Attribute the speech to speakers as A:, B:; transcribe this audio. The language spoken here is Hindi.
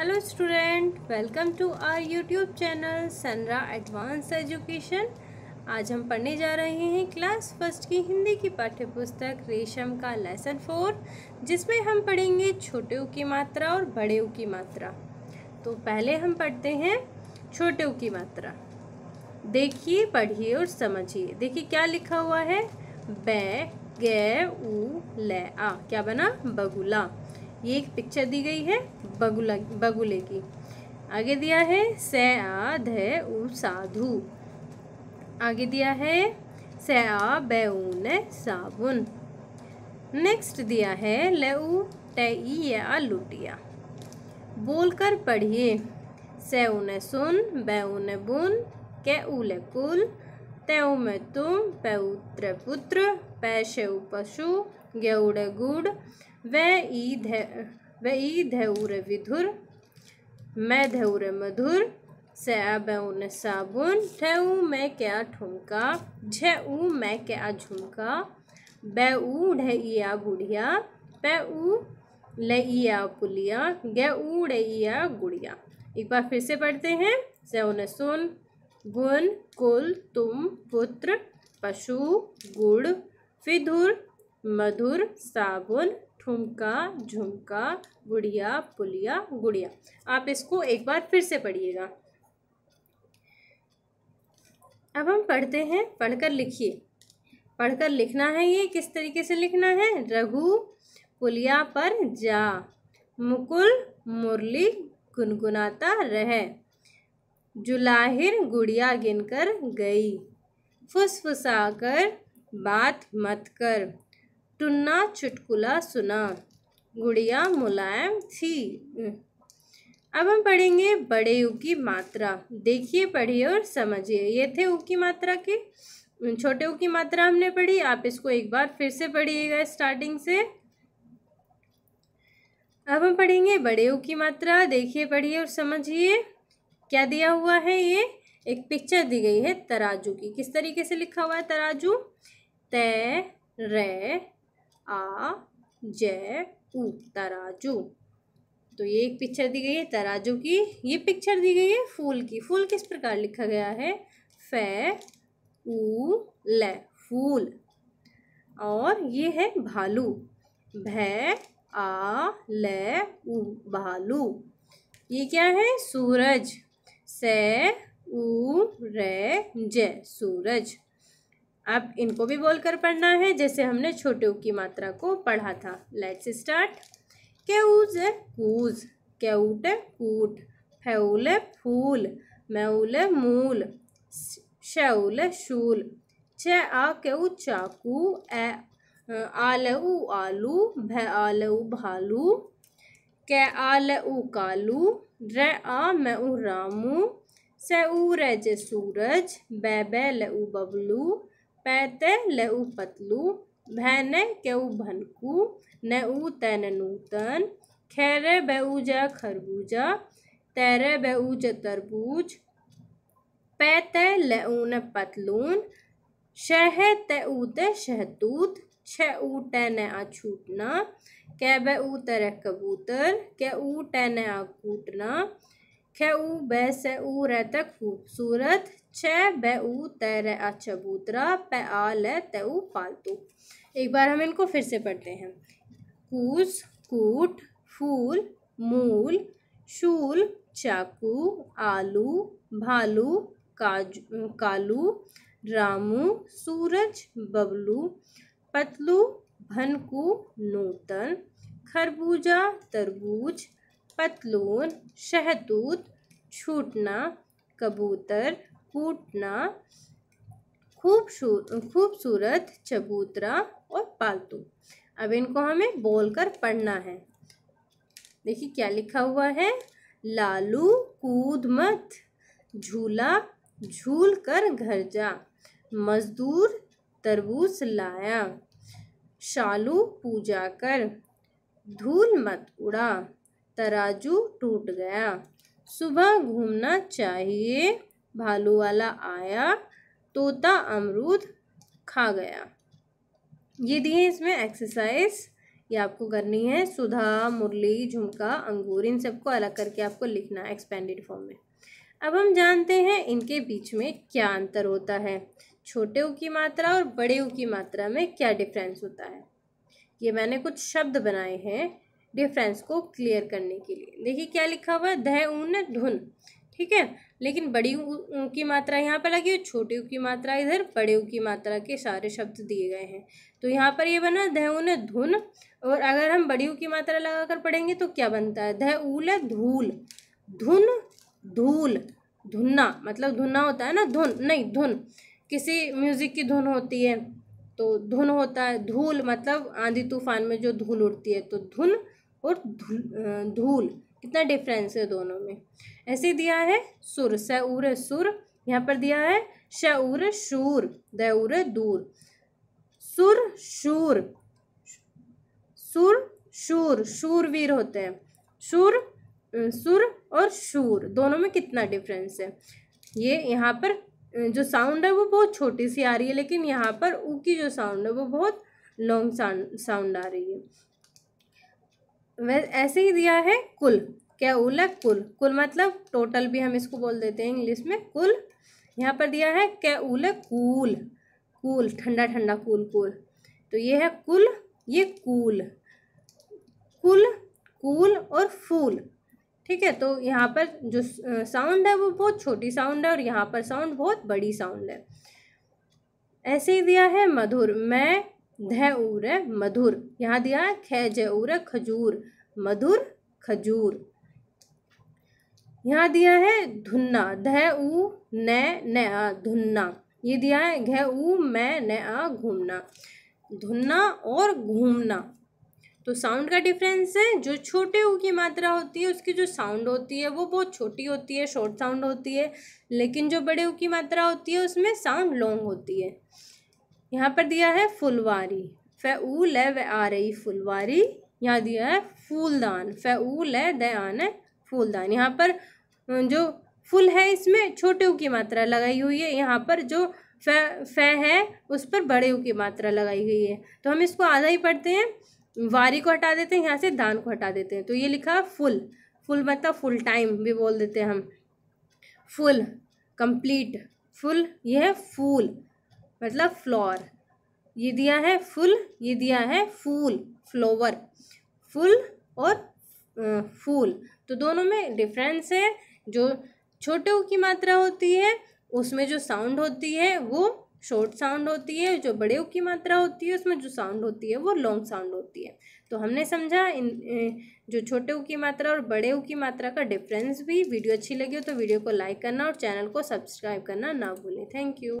A: Hello student welcome to our YouTube channel सनरा एडवांस एजुकेशन आज हम पढ़ने जा रहे हैं क्लास फर्स्ट की हिंदी की पाठ्य पुस्तक रेशम का लेसन फोर जिसमें हम पढ़ेंगे छोटे ऊ की मात्रा और बड़े ऊ की मात्रा तो पहले हम पढ़ते हैं छोटे ऊ की मात्रा देखिए पढ़िए और समझिए देखिए क्या लिखा हुआ है बै गै ऊ ले आ क्या बना बगुला ये एक पिक्चर दी गई है बगुला बगुले की आगे दिया है स आ ध उ साधु आगे दिया है स आ ब ऊन साबुन नेक्स्ट दिया है ल उ टई या लुटिया बोलकर पढ़िए से ने सुन बे उन बुन के उल कुल त्यों में तुम पै उत्र पुत्र पैशे पशु गौड़ गुड़ व ई धै व ई धैर विधुर मैं धैर मधुर सऊ न साबुन ठऊ मैं क्या ठुमका ऊ मैं क्या झुमका ऊ ढइया बुढ़िया पऊ लइया पुलिया ऊ डइया गुड़िया एक बार फिर से पढ़ते हैं सऊन सुन गुण कुल तुम पुत्र पशु गुड़ फिधुर मधुर साबुन ठुमका झुमका गुड़िया पुलिया गुड़िया आप इसको एक बार फिर से पढ़िएगा अब हम पढ़ते हैं पढ़कर लिखिए पढ़कर लिखना है ये किस तरीके से लिखना है रघु पुलिया पर जा मुकुल मुरली गुनगुनाता रह जुलाहिर गुड़िया गिनकर गई फुसफुसाकर बात मत कर टुन्ना चुटकुला सुना गुड़िया मुलायम थी हम्म। अब हम पढ़ेंगे बड़े ऊ की मात्रा देखिए पढ़िए और समझिए ये थे ऊ की मात्रा के हम्म, छोटे ऊ की मात्रा हमने पढ़ी आप इसको एक बार फिर से पढ़िएगा स्टार्टिंग से अब हम पढ़ेंगे बड़े ऊ की मात्रा देखिए पढ़िए और समझिए क्या दिया हुआ है ये एक पिक्चर दी गई है तराजू की किस तरीके से लिखा हुआ है तराजू तय रे आ जय ऊ तराजू तो ये एक पिक्चर दी गई है तराजू की ये पिक्चर दी गई है फूल की फूल किस प्रकार लिखा गया है फे ऊ ले फूल और ये है भालू भय आ ले उ भालू ये क्या है सूरज से ऊ रे जय सूरज अब इनको भी बोलकर पढ़ना है जैसे हमने छोटे ऊ की मात्रा को पढ़ा था लेट्स स्टार्ट केऊज है कूज केऊट है कूट फैऊल है फूल मैऊल है मूल शैऊल है शूल छ आ केऊ चाकू ए आल ऊ आलू भ आल ऊ भालू क आल ऊ कालू र आ मैं ऊ रामू स सऊ रज सूरज बै बै ऊ बबलू पैतय लऊ पतलू भैन क्यऊ भनकू नऊ तैन नूतन खैर बऊजा खरबूजा तैर बऊज तरबूज पैते लऊन पतलून शह तऊत शहतूत छ ऊट न अछूटना कै बऊ तर कबूतर कै ऊट न अकूटना ख ऊ ब स ऊ र खूबसूरत छ ब उ त र आ चबूतरा प आ ल त उ पालतू एक बार हम इनको फिर से पढ़ते हैं कूस कूट फूल मूल शूल चाकू आलू भालू काजू कालू रामू सूरज बबलू पतलू भनकू नूतन खरबूजा तरबूज पतलून शहतूत छूटना कबूतर कूटना खूबसूरत चबूतरा और पालतू अब इनको हमें बोलकर पढ़ना है देखिए क्या लिखा हुआ है लालू कूद मत झूला झूल कर घर जा मजदूर तरबूज लाया शालू पूजा कर धूल मत उड़ा तराजू टूट गया सुबह घूमना चाहिए भालू वाला आया तोता अमरूद खा गया ये दिए इसमें एक्सरसाइज ये आपको करनी है सुधा मुरली झुमका अंगूर इन सबको अलग करके आपको लिखना है एक्सपेंडेड फॉर्म में अब हम जानते हैं इनके बीच में क्या अंतर होता है छोटे ऊ की मात्रा और बड़े ऊ की मात्रा में क्या डिफरेंस होता है ये मैंने कुछ शब्द बनाए हैं डिफरेंस को क्लियर करने के लिए देखिए क्या लिखा हुआ है दह ऊन धुन ठीक है लेकिन बड़ी ऊ की मात्रा यहाँ पर लगी और छोटे ऊ की मात्रा इधर बड़े ऊ की मात्रा के सारे शब्द दिए गए हैं तो यहाँ पर ये बना दह ऊन धुन और अगर हम बड़ी ऊ की मात्रा लगाकर पढ़ेंगे तो क्या बनता है दह ऊल धूल धुन धूल धुना मतलब धुना होता है ना धुन नहीं धुन किसी म्यूज़िक की धुन होती है तो धुन होता है धूल मतलब आंधी तूफान में जो धूल उड़ती है तो धुन और धूल कितना डिफरेंस है दोनों में ऐसे दिया है सुर स उर सुर यहाँ पर दिया है श उर शूर द उर दूर सुर शूर सुर शूर शूरवीर होते हैं सुर सुर और शूर दोनों में कितना डिफरेंस है ये यहाँ पर जो साउंड है वो बहुत छोटी सी आ रही है लेकिन यहाँ पर ऊ की जो साउंड है वो बहुत लॉन्ग साउंड आ रही है ऐसे ही दिया है कुल क्या उलक कुल कुल मतलब टोटल भी हम इसको बोल देते हैं इंग्लिश में कुल यहाँ पर दिया है क्या उलक कूल कूल ठंडा ठंडा कूल कूल तो ये है कुल ये कूल कुल कूल और फूल ठीक है तो यहाँ पर जो साउंड है वो बहुत छोटी साउंड है और यहाँ पर साउंड बहुत बड़ी साउंड है ऐसे ही दिया है मधुर मैं धय उर मधुर यहाँ दिया है खै जय उर खजूर मधुर खजूर यहाँ दिया है धुन्ना धय उ न आ धुन्ना ये दिया है घ उ मैं न आ घूमना धुन्ना और घूमना तो साउंड का डिफरेंस है जो छोटे ऊ की मात्रा होती है उसकी जो साउंड होती है वो बहुत छोटी होती है शॉर्ट साउंड होती है लेकिन जो बड़े ऊ की मात्रा होती है उसमें साउंड लॉन्ग होती है यहाँ पर दिया है फुलवारी फ़ूल है व आ रही फुलवारी यहाँ दिया है फूलदान फ़ूल है द आन है फूलदान यहाँ पर जो फुल है इसमें छोटे ऊ की मात्रा लगाई हुई है यहाँ पर जो फे फे है उस पर बड़े ऊ की मात्रा लगाई हुई है तो हम इसको आधा ही पढ़ते हैं वारी को हटा देते हैं यहाँ से दान को हटा देते हैं तो ये लिखा फुल फुल मतलब फुल टाइम भी बोल देते हैं हम फुल कंप्लीट फुल यह है फूल मतलब फ्लोर ये दिया है फुल ये दिया है फूल फ्लोवर फुल और फूल तो दोनों में डिफरेंस है जो छोटे ऊ की मात्रा होती है उसमें जो साउंड होती है वो शॉर्ट साउंड होती है जो बड़े ऊ की मात्रा होती है उसमें जो साउंड होती है वो लॉन्ग साउंड होती है तो हमने समझा इन जो छोटे ऊ की मात्रा और बड़े ऊ की मात्रा का डिफरेंस भी वीडियो अच्छी लगी हो तो वीडियो को लाइक करना और चैनल को सब्सक्राइब करना ना भूलें थैंक यू